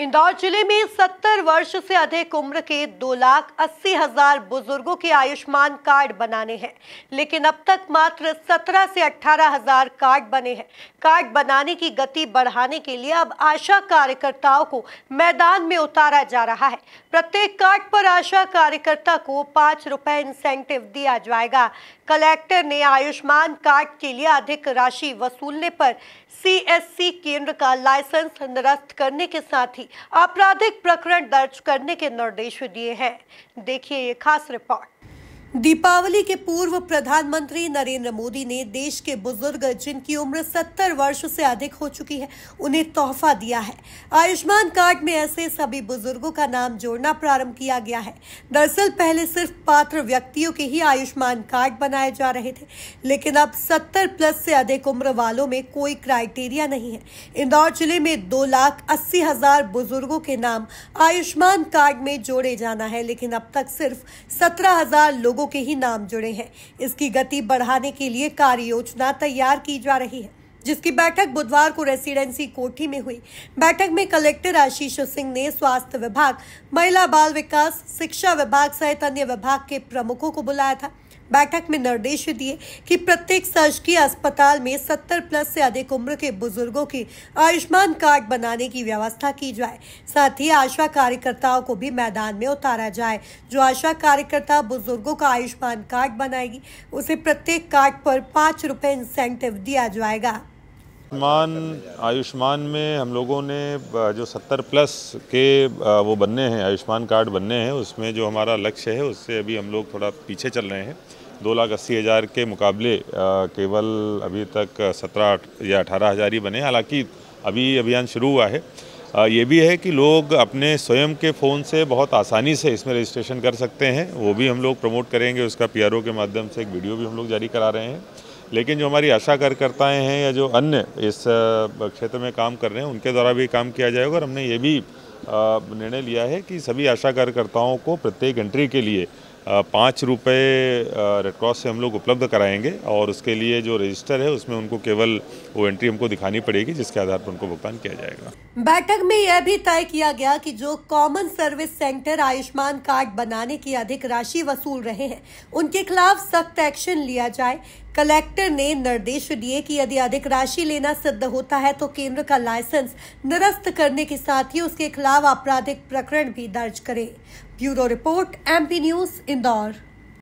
इंदौर जिले में 70 वर्ष से अधिक उम्र के दो लाख अस्सी हजार बुजुर्गो के आयुष्मान कार्ड बनाने हैं लेकिन अब तक मात्र 17 से अठारह हजार कार्ड बने हैं कार्ड बनाने की गति बढ़ाने के लिए अब आशा कार्यकर्ताओं को मैदान में उतारा जा रहा है प्रत्येक कार्ड पर आशा कार्यकर्ता को पांच रुपए इंसेंटिव दिया जाएगा कलेक्टर ने आयुष्मान कार्ड के लिए अधिक राशि वसूलने पर सी केंद्र का लाइसेंस निरस्त करने के साथ ही आपराधिक प्रकरण दर्ज करने के निर्देश दिए हैं देखिए ये खास रिपोर्ट दीपावली के पूर्व प्रधानमंत्री नरेंद्र मोदी ने देश के बुजुर्ग जिनकी उम्र 70 वर्ष से अधिक हो चुकी है उन्हें तोहफा दिया है आयुष्मान कार्ड में ऐसे सभी बुजुर्गों का नाम जोड़ना प्रारंभ किया गया है दरअसल पहले सिर्फ पात्र व्यक्तियों के ही आयुष्मान कार्ड बनाए जा रहे थे लेकिन अब 70 प्लस से अधिक उम्र वालों में कोई क्राइटेरिया नहीं है इंदौर जिले में दो लाख अस्सी हजार बुजुर्गों के नाम आयुष्मान कार्ड में जोड़े जाना है लेकिन अब तक सिर्फ सत्रह हजार लोग लोगों के ही नाम जुड़े हैं इसकी गति बढ़ाने के लिए कार्य योजना तैयार की जा रही है जिसकी बैठक बुधवार को रेसिडेंसी कोठी में हुई बैठक में कलेक्टर आशीष सिंह ने स्वास्थ्य विभाग महिला बाल विकास शिक्षा विभाग सहित अन्य विभाग के प्रमुखों को बुलाया था बैठक में निर्देश दिए कि प्रत्येक शासकीय अस्पताल में 70 प्लस से अधिक उम्र के बुजुर्गों की आयुष्मान कार्ड बनाने की व्यवस्था की जाए साथ ही आशा कार्यकर्ताओं को भी मैदान में उतारा जाए जो आशा कार्यकर्ता बुजुर्गों का आयुष्मान कार्ड बनाएगी उसे प्रत्येक कार्ड पर पाँच रुपये इंसेंटिव दिया जाएगा आयुष्मान आयुष्मान में हम लोगों ने जो 70 प्लस के वो बनने हैं आयुष्मान कार्ड बनने हैं उसमें जो हमारा लक्ष्य है उससे अभी हम लोग थोड़ा पीछे चल रहे हैं दो लाख अस्सी हज़ार के मुकाबले केवल अभी तक सत्रह या अठारह हज़ार ही बने हालांकि अभी अभियान शुरू हुआ है ये भी है कि लोग अपने स्वयं के फ़ोन से बहुत आसानी से इसमें रजिस्ट्रेशन कर सकते हैं वो भी हम लोग प्रमोट करेंगे उसका पी के माध्यम से एक वीडियो भी हम लोग जारी करा रहे हैं लेकिन जो हमारी आशा कार्यकर्ताएँ हैं या जो अन्य इस क्षेत्र में काम कर रहे हैं उनके द्वारा भी काम किया जाएगा और हमने ये भी निर्णय लिया है कि सभी आशा कार्यकर्ताओं को प्रत्येक एंट्री के लिए पाँच रुपये रेडक्रॉस से हम लोग उपलब्ध कराएंगे और उसके लिए जो रजिस्टर है उसमें उनको केवल वो एंट्री हमको दिखानी पड़ेगी जिसके आधार पर उनको भुगतान किया जाएगा बैठक में यह भी तय किया गया कि जो common service centre Ayushman card बनाने की अधिक राशि वसूल रहे हैं उनके खिलाफ सख्त एक्शन लिया जाए कलेक्टर ने निर्देश दिए कि यदि अधिक राशि लेना सिद्ध होता है तो केंद्र का लाइसेंस निरस्त करने के साथ ही उसके खिलाफ आपराधिक प्रकरण भी दर्ज करें bureau report MP news Indore